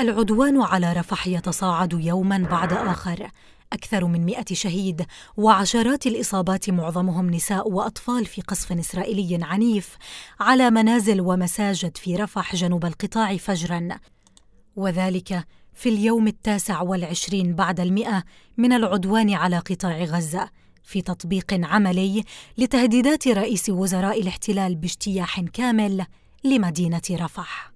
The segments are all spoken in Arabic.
العدوان على رفح يتصاعد يوما بعد آخر أكثر من مئة شهيد وعشرات الإصابات معظمهم نساء وأطفال في قصف إسرائيلي عنيف على منازل ومساجد في رفح جنوب القطاع فجرا وذلك في اليوم التاسع والعشرين بعد المئة من العدوان على قطاع غزة في تطبيق عملي لتهديدات رئيس وزراء الاحتلال باجتياح كامل لمدينة رفح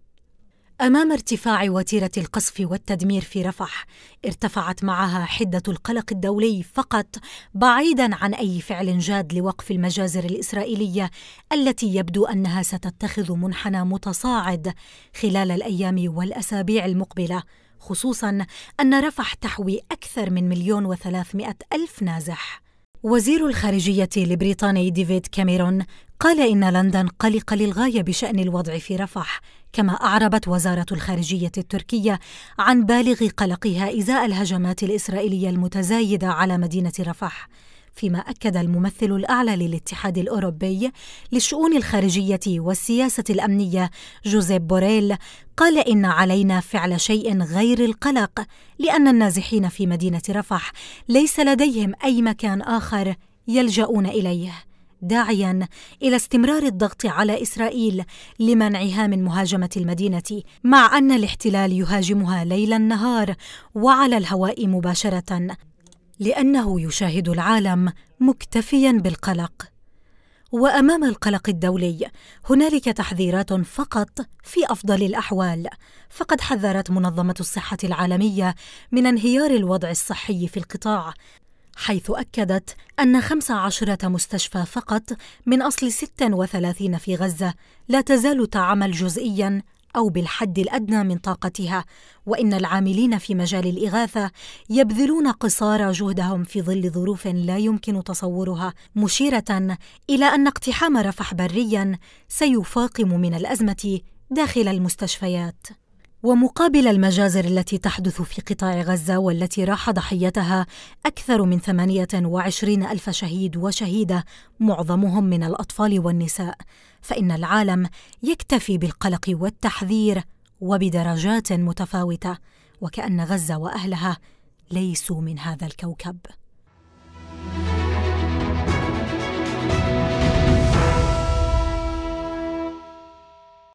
أمام ارتفاع وتيرة القصف والتدمير في رفح، ارتفعت معها حدة القلق الدولي فقط بعيداً عن أي فعل جاد لوقف المجازر الإسرائيلية التي يبدو أنها ستتخذ منحنى متصاعد خلال الأيام والأسابيع المقبلة، خصوصاً أن رفح تحوي أكثر من مليون وثلاثمائة ألف نازح. وزير الخارجية البريطاني ديفيد كاميرون قال إن لندن قلق للغاية بشأن الوضع في رفح، كما أعربت وزارة الخارجية التركية عن بالغ قلقها إزاء الهجمات الإسرائيلية المتزايدة على مدينة رفح. فيما أكد الممثل الأعلى للاتحاد الأوروبي للشؤون الخارجية والسياسة الأمنية جوزيب بوريل قال إن علينا فعل شيء غير القلق لأن النازحين في مدينة رفح ليس لديهم أي مكان آخر يلجؤون إليه داعيا الى استمرار الضغط على اسرائيل لمنعها من مهاجمه المدينه مع ان الاحتلال يهاجمها ليلا نهار وعلى الهواء مباشره لانه يشاهد العالم مكتفيا بالقلق وامام القلق الدولي هنالك تحذيرات فقط في افضل الاحوال فقد حذرت منظمه الصحه العالميه من انهيار الوضع الصحي في القطاع حيث أكدت أن 15 مستشفى فقط من أصل 36 في غزة لا تزال تعمل جزئياً أو بالحد الأدنى من طاقتها، وإن العاملين في مجال الإغاثة يبذلون قصارى جهدهم في ظل ظروف لا يمكن تصورها، مشيرة إلى أن اقتحام رفح بريا سيفاقم من الأزمة داخل المستشفيات. ومقابل المجازر التي تحدث في قطاع غزة والتي راح ضحيتها أكثر من 28 ألف شهيد وشهيدة معظمهم من الأطفال والنساء فإن العالم يكتفي بالقلق والتحذير وبدرجات متفاوتة وكأن غزة وأهلها ليسوا من هذا الكوكب